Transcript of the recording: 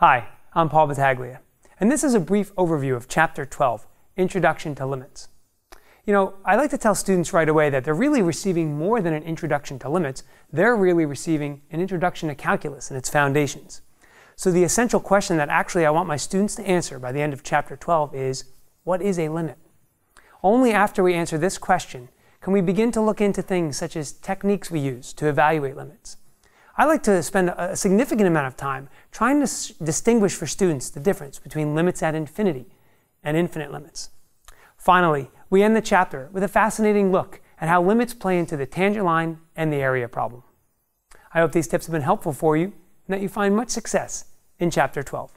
Hi, I'm Paul Battaglia, and this is a brief overview of Chapter 12, Introduction to Limits. You know, I like to tell students right away that they're really receiving more than an introduction to limits, they're really receiving an introduction to calculus and its foundations. So the essential question that actually I want my students to answer by the end of Chapter 12 is, what is a limit? Only after we answer this question can we begin to look into things such as techniques we use to evaluate limits I like to spend a significant amount of time trying to distinguish for students the difference between limits at infinity and infinite limits. Finally, we end the chapter with a fascinating look at how limits play into the tangent line and the area problem. I hope these tips have been helpful for you and that you find much success in Chapter 12.